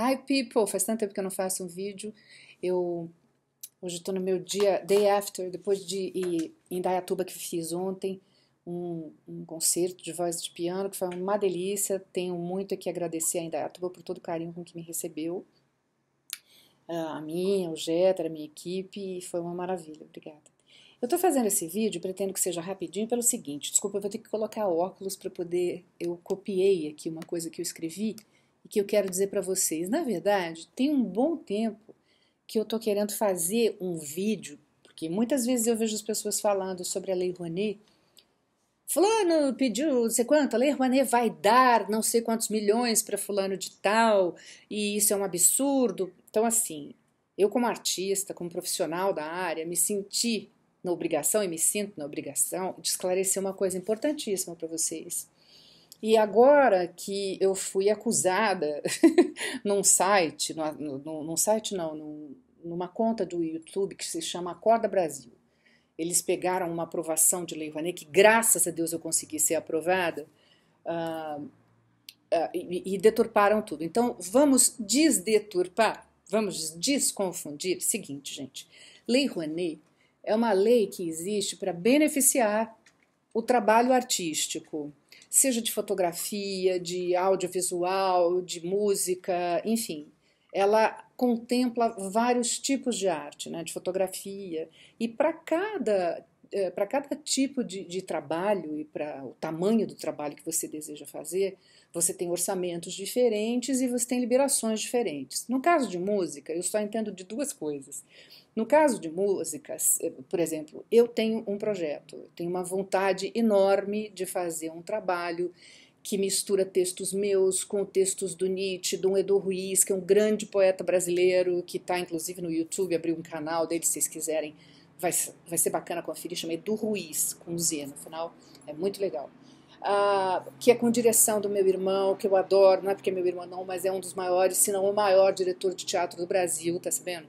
Hi people, faz tanto tempo que eu não faço um vídeo. Eu hoje estou no meu dia day after, depois de ir em Dayatuba que fiz ontem um, um concerto de voz de piano que foi uma delícia. Tenho muito a que agradecer a Indaiatuba por todo o carinho com que me recebeu. Ah, a minha, o Jeter, a minha equipe, foi uma maravilha. Obrigada. Eu estou fazendo esse vídeo, pretendo que seja rapidinho, pelo seguinte: desculpa, eu vou ter que colocar óculos para poder. Eu copiei aqui uma coisa que eu escrevi que eu quero dizer para vocês. Na verdade, tem um bom tempo que eu estou querendo fazer um vídeo, porque muitas vezes eu vejo as pessoas falando sobre a Lei Rouanet. Fulano pediu não sei quanto, a Lei Rouanet vai dar não sei quantos milhões para fulano de tal, e isso é um absurdo. Então, assim, eu como artista, como profissional da área, me senti na obrigação e me sinto na obrigação de esclarecer uma coisa importantíssima para vocês e agora que eu fui acusada num site, num, num, num site não, num, numa conta do YouTube que se chama Acorda Brasil, eles pegaram uma aprovação de Lei Rouanet, que graças a Deus eu consegui ser aprovada, uh, uh, e, e deturparam tudo. Então vamos desdeturpar, vamos desconfundir. Seguinte, gente, Lei Rouanet é uma lei que existe para beneficiar o trabalho artístico seja de fotografia, de audiovisual, de música, enfim. Ela contempla vários tipos de arte, né, de fotografia, e para cada é, para cada tipo de, de trabalho e para o tamanho do trabalho que você deseja fazer, você tem orçamentos diferentes e você tem liberações diferentes. No caso de música, eu só entendo de duas coisas. No caso de música, é, por exemplo, eu tenho um projeto, tenho uma vontade enorme de fazer um trabalho que mistura textos meus com textos do Nietzsche, do Edu Ruiz, que é um grande poeta brasileiro, que está inclusive no YouTube, abriu um canal dele, se vocês quiserem vai, vai ser bacana conferir, chama Edu Ruiz, com Z no final, é muito legal. Ah, que é com direção do meu irmão, que eu adoro, não é porque é meu irmão não, mas é um dos maiores, se não o maior diretor de teatro do Brasil, tá sabendo?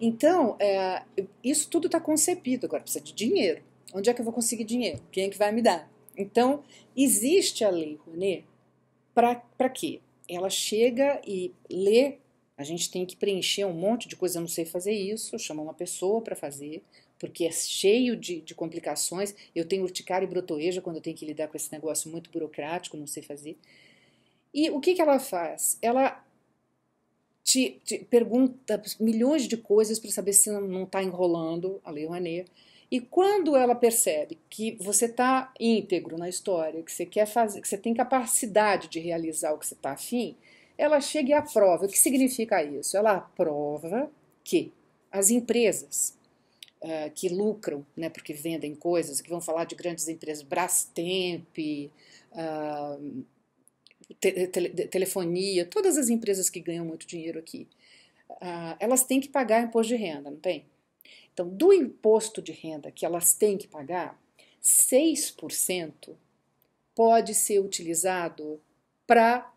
Então, é, isso tudo está concebido, agora precisa de dinheiro. Onde é que eu vou conseguir dinheiro? Quem é que vai me dar? Então, existe a lei Rouanet para quê? Ela chega e lê a gente tem que preencher um monte de coisa, eu não sei fazer isso, chama uma pessoa para fazer, porque é cheio de, de complicações. Eu tenho urticária e brotoeja quando eu tenho que lidar com esse negócio muito burocrático, não sei fazer. E o que, que ela faz? Ela te, te pergunta milhões de coisas para saber se não está enrolando a Lei Rouanet. E quando ela percebe que você está íntegro na história, que você quer fazer, que você tem capacidade de realizar o que você está afim, ela chega e aprova. O que significa isso? Ela aprova que as empresas uh, que lucram, né, porque vendem coisas, que vão falar de grandes empresas, Brastemp, uh, te te telefonia, todas as empresas que ganham muito dinheiro aqui, uh, elas têm que pagar imposto de renda, não tem? Então, do imposto de renda que elas têm que pagar, 6% pode ser utilizado para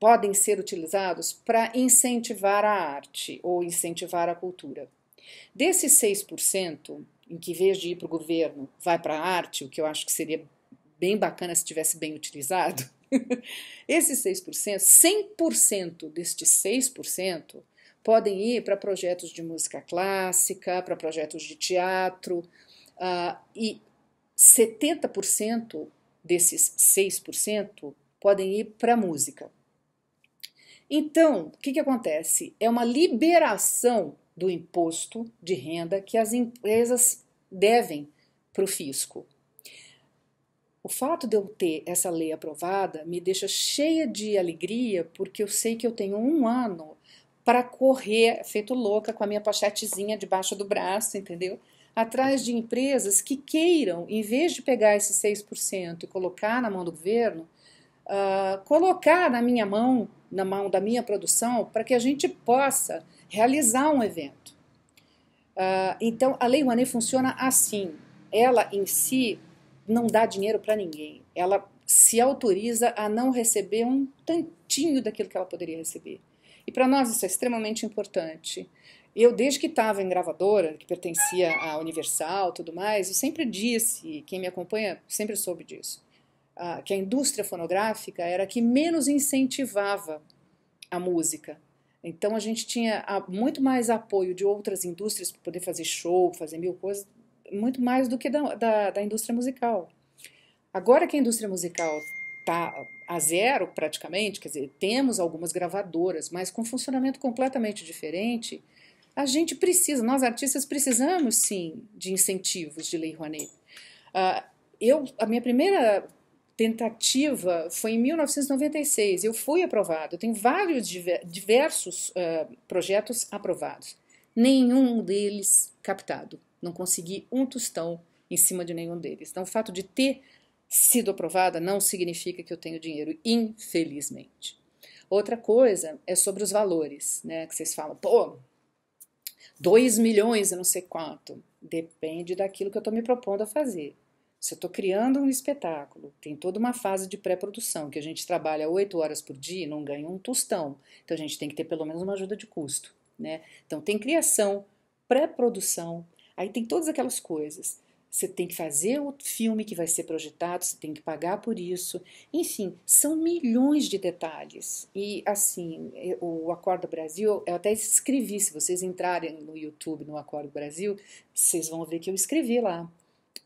podem ser utilizados para incentivar a arte ou incentivar a cultura. Desses 6%, em que em vez de ir para o governo, vai para a arte, o que eu acho que seria bem bacana se tivesse bem utilizado, esses 6%, 100% destes 6% podem ir para projetos de música clássica, para projetos de teatro, uh, e 70% desses 6% podem ir para música. Então, o que, que acontece? É uma liberação do imposto de renda que as empresas devem para o fisco. O fato de eu ter essa lei aprovada me deixa cheia de alegria, porque eu sei que eu tenho um ano para correr, feito louca, com a minha pochetezinha debaixo do braço, entendeu? Atrás de empresas que queiram, em vez de pegar esses 6% e colocar na mão do governo, uh, colocar na minha mão na mão da minha produção para que a gente possa realizar um evento. Uh, então, a Lei Rouanet funciona assim. Ela em si não dá dinheiro para ninguém. Ela se autoriza a não receber um tantinho daquilo que ela poderia receber. E para nós isso é extremamente importante. Eu, desde que estava em gravadora, que pertencia à Universal tudo mais, eu sempre disse, quem me acompanha sempre soube disso, a, que a indústria fonográfica era a que menos incentivava a música. Então a gente tinha muito mais apoio de outras indústrias para poder fazer show, fazer mil coisas, muito mais do que da, da, da indústria musical. Agora que a indústria musical está a zero praticamente, quer dizer, temos algumas gravadoras, mas com um funcionamento completamente diferente, a gente precisa, nós artistas precisamos sim de incentivos de Lei Rouanet. Uh, eu, a minha primeira tentativa foi em 1996. Eu fui aprovado. Tem tenho vários diversos uh, projetos aprovados. Nenhum deles captado. Não consegui um tostão em cima de nenhum deles. Então, o fato de ter sido aprovada não significa que eu tenho dinheiro, infelizmente. Outra coisa é sobre os valores, né? Que vocês falam, pô, 2 milhões, eu não sei quanto. Depende daquilo que eu estou me propondo a fazer. Se eu estou criando um espetáculo, tem toda uma fase de pré-produção, que a gente trabalha oito horas por dia e não ganha um tostão. Então a gente tem que ter pelo menos uma ajuda de custo. Né? Então tem criação, pré-produção, aí tem todas aquelas coisas. Você tem que fazer o filme que vai ser projetado, você tem que pagar por isso. Enfim, são milhões de detalhes. E assim, o Acordo Brasil, eu até escrevi, se vocês entrarem no YouTube no Acordo Brasil, vocês vão ver que eu escrevi lá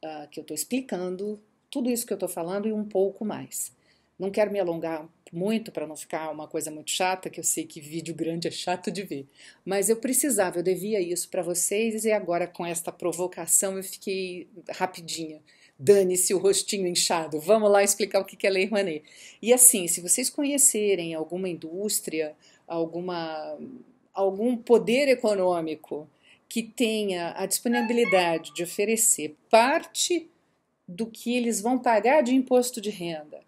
uh, que eu estou explicando, tudo isso que eu estou falando e um pouco mais. Não quero me alongar muito para não ficar uma coisa muito chata, que eu sei que vídeo grande é chato de ver, mas eu precisava, eu devia isso para vocês e agora com esta provocação eu fiquei rapidinha. Dane-se o rostinho inchado, vamos lá explicar o que é Lei Rouanet. E assim, se vocês conhecerem alguma indústria, alguma, algum poder econômico que tenha a disponibilidade de oferecer parte do que eles vão pagar de imposto de renda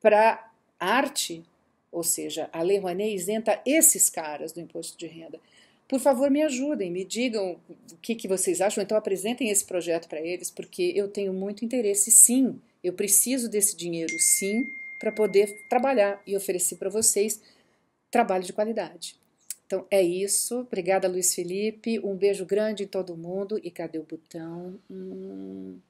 para arte, ou seja, a Lei Rouanet isenta esses caras do imposto de renda. Por favor, me ajudem, me digam o que, que vocês acham, então apresentem esse projeto para eles, porque eu tenho muito interesse, sim, eu preciso desse dinheiro, sim, para poder trabalhar e oferecer para vocês trabalho de qualidade. Então é isso. Obrigada, Luiz Felipe. Um beijo grande em todo mundo. E cadê o botão? Hum...